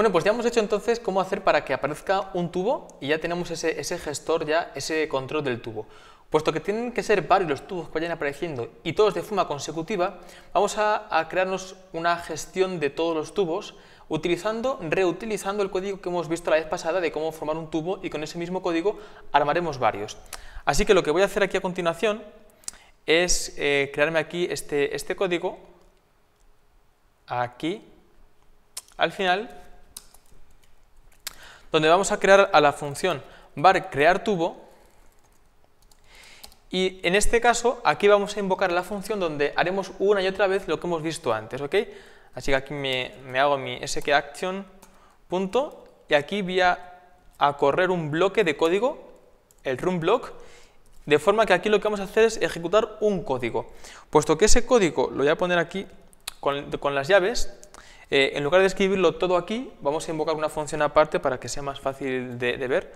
Bueno, pues ya hemos hecho entonces cómo hacer para que aparezca un tubo y ya tenemos ese, gestor, ya ese control del tubo. Puesto que tienen que ser varios los tubos que vayan apareciendo y todos de forma consecutiva, vamos a, crearnos una gestión de todos los tubos utilizando, reutilizando el código que hemos visto la vez pasada de cómo formar un tubo y con ese mismo código armaremos varios. Así que lo que voy a hacer aquí a continuación es eh, crearme aquí este, este código, aquí, al final, donde vamos a crear a la función bar crear tubo y en este caso aquí vamos a invocar la función donde haremos una y otra vez lo que hemos visto antes, ¿ok? Así que aquí me, hago mi sqAction. punto y aquí voy a, correr un bloque de código, el run block, de forma que aquí lo que vamos a hacer es ejecutar un código. Puesto que ese código lo voy a poner aquí con, con las llaves, eh, en lugar de escribirlo todo aquí, vamos a invocar una función aparte para que sea más fácil de, ver.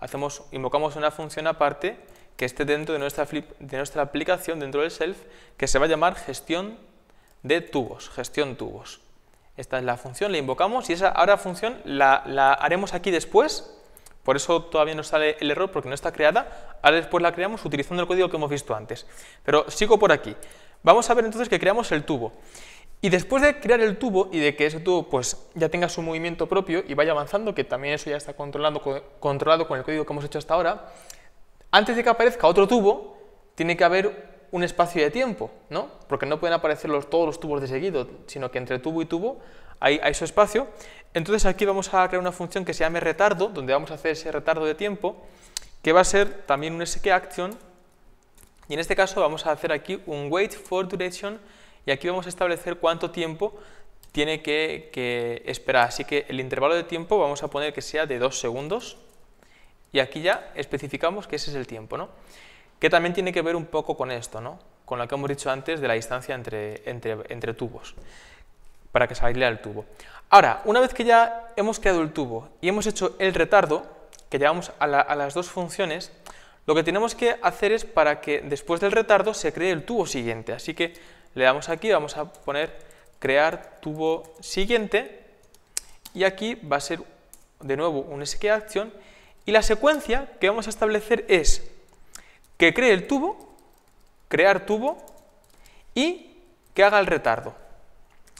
Hacemos, invocamos una función aparte que esté dentro de nuestra, de nuestra aplicación, dentro del self, que se va a llamar gestión de tubos, gestión tubos. Esta es la función, la invocamos y esa ahora función la, la haremos aquí después, por eso todavía no sale el error porque no está creada, ahora después la creamos utilizando el código que hemos visto antes. Pero sigo por aquí. Vamos a ver entonces que creamos el tubo. Y después de crear el tubo y de que ese tubo pues, ya tenga su movimiento propio y vaya avanzando, que también eso ya está controlando, controlado con el código que hemos hecho hasta ahora, antes de que aparezca otro tubo, tiene que haber un espacio de tiempo, ¿no? Porque no pueden aparecer todos los tubos de seguido, sino que entre tubo y tubo hay, su espacio. Entonces aquí vamos a crear una función que se llame retardo, donde vamos a hacer ese retardo de tiempo, que va a ser también un SQAction. y en este caso vamos a hacer aquí un wait for duration, y aquí vamos a establecer cuánto tiempo tiene que, esperar. Así que el intervalo de tiempo vamos a poner que sea de 2 segundos y aquí ya especificamos que ese es el tiempo, ¿no? Que también tiene que ver un poco con esto, ¿no? Con lo que hemos dicho antes de la distancia entre, entre, tubos, para que salga el tubo. Ahora, una vez que ya hemos creado el tubo y hemos hecho el retardo, que llevamos a, a las dos funciones, lo que tenemos que hacer es para que después del retardo se cree el tubo siguiente. Así que le damos aquí, vamos a poner crear tubo siguiente y aquí va a ser de nuevo un action y la secuencia que vamos a establecer es que cree el tubo, crear tubo y que haga el retardo.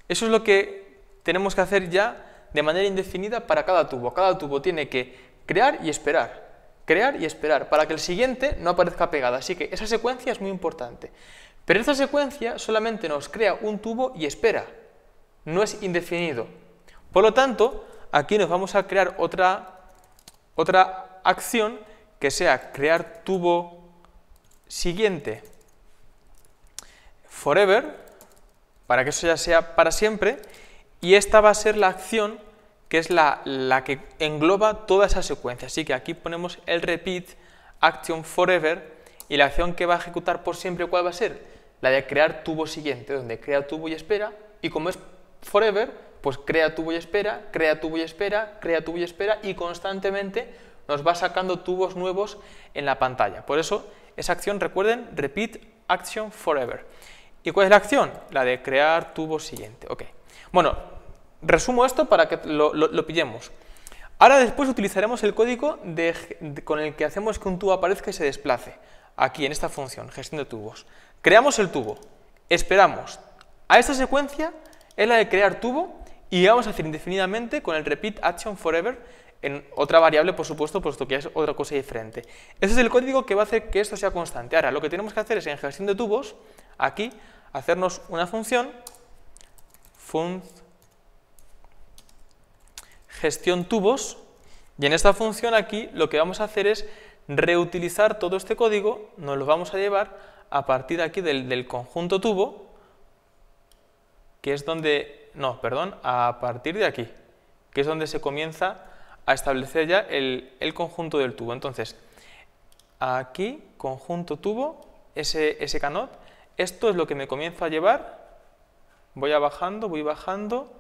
Eso es lo que tenemos que hacer ya de manera indefinida para cada tubo. Cada tubo tiene que crear y esperar, crear y esperar, para que el siguiente no aparezca pegado. Así que esa secuencia es muy importante. Pero esta secuencia solamente nos crea un tubo y espera, no es indefinido. Por lo tanto, aquí nos vamos a crear otra, acción que sea crear tubo siguiente forever, para que eso ya sea para siempre, y esta va a ser la acción que es la, la que engloba toda esa secuencia. Así que aquí ponemos el repeat action forever y la acción que va a ejecutar por siempre, ¿cuál va a ser? la de crear tubo siguiente, donde crea tubo y espera, y como es forever, pues crea tubo y espera, crea tubo y espera, crea tubo y espera, y constantemente nos va sacando tubos nuevos en la pantalla. Por eso, esa acción, recuerden, repeat action forever. ¿Y cuál es la acción? La de crear tubo siguiente. Ok. Bueno, resumo esto para que lo, pillemos. Ahora después utilizaremos el código con el que hacemos que un tubo aparezca y se desplace, aquí en esta función, gestión de tubos. Creamos el tubo, esperamos a esta secuencia, es la de crear tubo y vamos a hacer indefinidamente con el repeat action forever en otra variable, por supuesto, puesto que es otra cosa diferente. Ese es el código que va a hacer que esto sea constante. Ahora, lo que tenemos que hacer es en gestión de tubos, aquí, hacernos una función, func gestión tubos, y en esta función aquí lo que vamos a hacer es reutilizar todo este código, nos lo vamos a llevar a partir de aquí del, conjunto tubo, que es donde, no, perdón, a partir de aquí, que es donde se comienza a establecer ya el, conjunto del tubo. Entonces, aquí, conjunto tubo, ese, ese canot, esto es lo que me comienzo a llevar, voy a bajando, voy bajando,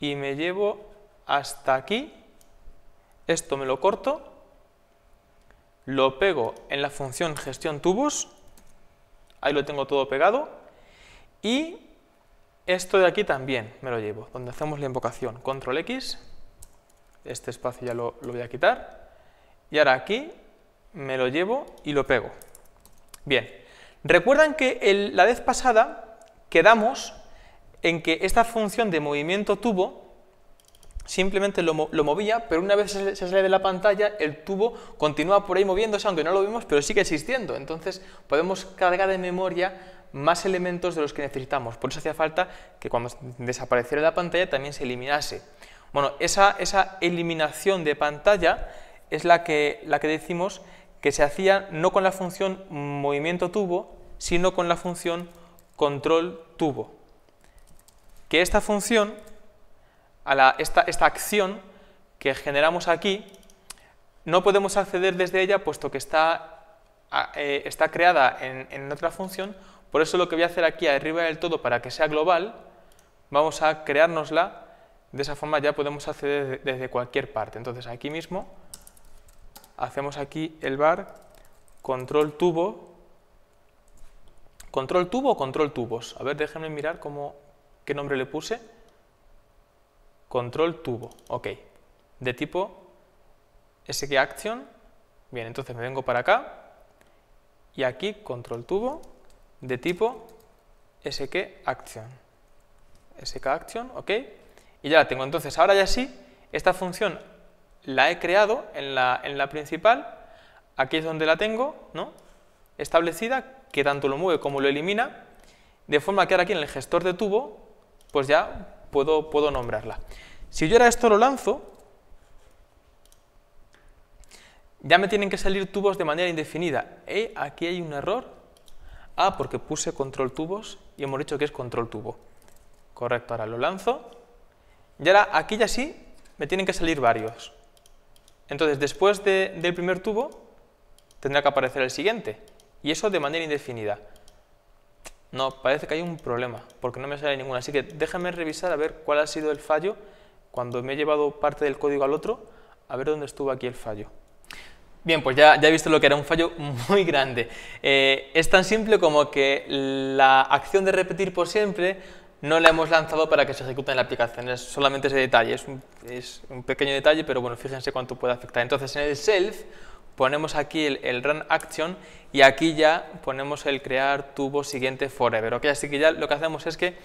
y me llevo hasta aquí, esto me lo corto, lo pego en la función gestión tubos, ahí lo tengo todo pegado, y esto de aquí también me lo llevo, donde hacemos la invocación, control X, este espacio ya lo, voy a quitar, y ahora aquí me lo llevo y lo pego. Bien, recuerdan que la vez pasada quedamos en que esta función de movimiento tubo simplemente lo, movía, pero una vez se, sale de la pantalla, el tubo continúa por ahí moviéndose, aunque no lo vimos, pero sigue existiendo. Entonces podemos cargar de memoria más elementos de los que necesitamos. Por eso hacía falta que cuando desapareciera la pantalla también se eliminase. Bueno, esa, esa eliminación de pantalla es la que, la que decimos que se hacía no con la función movimiento tubo, sino con la función control tubo. Que esta función a esta, esta acción que generamos aquí, no podemos acceder desde ella puesto que está, eh, está creada en, en, otra función, por eso lo que voy a hacer aquí arriba del todo para que sea global, vamos a creárnosla, de esa forma ya podemos acceder desde cualquier parte. Entonces aquí mismo hacemos aquí el bar control tubo, control tubo o control tubos, a ver déjenme mirar cómo, qué nombre le puse, Control tubo, ok. De tipo sqaction, Action. Bien, entonces me vengo para acá. Y aquí control tubo de tipo SK Action. SK Action, ok. Y ya la tengo. Entonces ahora ya sí, esta función la he creado en la, en la principal. Aquí es donde la tengo, ¿no? Establecida, que tanto lo mueve como lo elimina. De forma que ahora aquí en el gestor de tubo, pues ya puedo, puedo nombrarla. Si yo ahora esto lo lanzo, ya me tienen que salir tubos de manera indefinida. ¿Eh? Aquí hay un error. Ah, porque puse control tubos y hemos dicho que es control tubo. Correcto, ahora lo lanzo. Y ahora aquí ya sí me tienen que salir varios. Entonces, después del primer tubo, tendrá que aparecer el siguiente. Y eso de manera indefinida. No, parece que hay un problema, porque no me sale ninguna. Así que déjame revisar a ver cuál ha sido el fallo cuando me he llevado parte del código al otro, a ver dónde estuvo aquí el fallo. Bien, pues ya, ya he visto lo que era un fallo muy grande. Eh, es tan simple como que la acción de repetir por siempre no la hemos lanzado para que se ejecute en la aplicación, es solamente ese detalle, es un, es un pequeño detalle, pero bueno, fíjense cuánto puede afectar. Entonces, en el self ponemos aquí el, run action y aquí ya ponemos el crear tubo siguiente forever. ¿ok? Así que ya lo que hacemos es que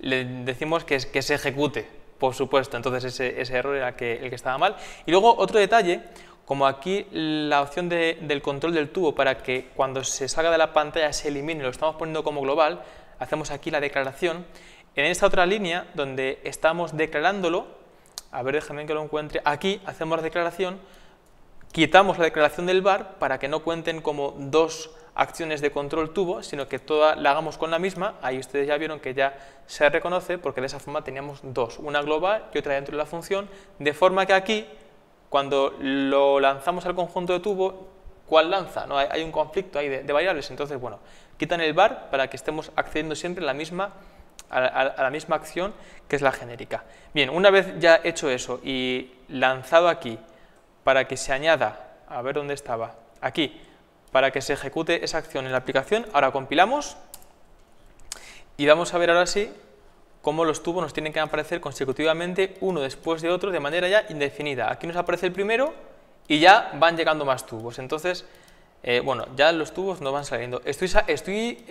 le decimos que, que se ejecute, por supuesto. Entonces ese, ese error era que, el que estaba mal. Y luego otro detalle, como aquí la opción de, del control del tubo para que cuando se salga de la pantalla se elimine, lo estamos poniendo como global, hacemos aquí la declaración. En esta otra línea donde estamos declarándolo, a ver, déjame que lo encuentre, aquí hacemos la declaración, quitamos la declaración del bar para que no cuenten como dos acciones de control tubo sino que toda la hagamos con la misma, ahí ustedes ya vieron que ya se reconoce porque de esa forma teníamos dos, una global y otra dentro de la función, de forma que aquí, cuando lo lanzamos al conjunto de tubo, ¿cuál lanza? ¿No? Hay un conflicto de, variables, entonces bueno, quitan el bar para que estemos accediendo siempre a la misma a la misma acción que es la genérica. Bien, una vez ya hecho eso y lanzado aquí para que se añada, a ver dónde estaba, aquí, para que se ejecute esa acción en la aplicación. Ahora compilamos y vamos a ver ahora sí cómo los tubos nos tienen que aparecer consecutivamente uno después de otro de manera ya indefinida. Aquí nos aparece el primero y ya van llegando más tubos. Entonces, eh, bueno, ya los tubos no van saliendo. Estoy, estoy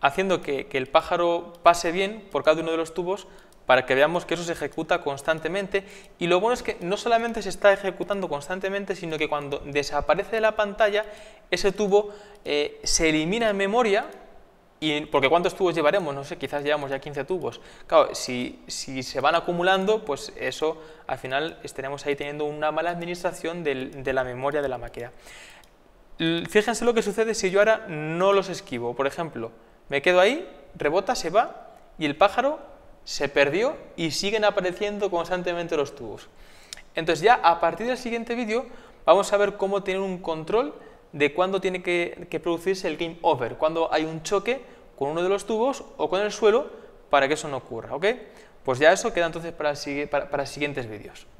haciendo que, que, el pájaro pase bien por cada uno de los tubos para que veamos que eso se ejecuta constantemente y lo bueno es que no solamente se está ejecutando constantemente, sino que cuando desaparece de la pantalla, ese tubo eh, se elimina en memoria y, porque ¿cuántos tubos llevaremos? No sé, quizás llevamos ya 15 tubos. Claro, si, se van acumulando, pues eso al final estaremos ahí teniendo una mala administración de la memoria de la máquina. Fíjense lo que sucede si yo ahora no los esquivo. Por ejemplo, me quedo ahí, rebota, se va y el pájaro se perdió y siguen apareciendo constantemente los tubos. Entonces ya a partir del siguiente vídeo vamos a ver cómo tener un control de cuándo tiene que, producirse el game over, cuando hay un choque con uno de los tubos o con el suelo para que eso no ocurra, ¿ok? Pues ya eso queda entonces para, para, para siguientes vídeos.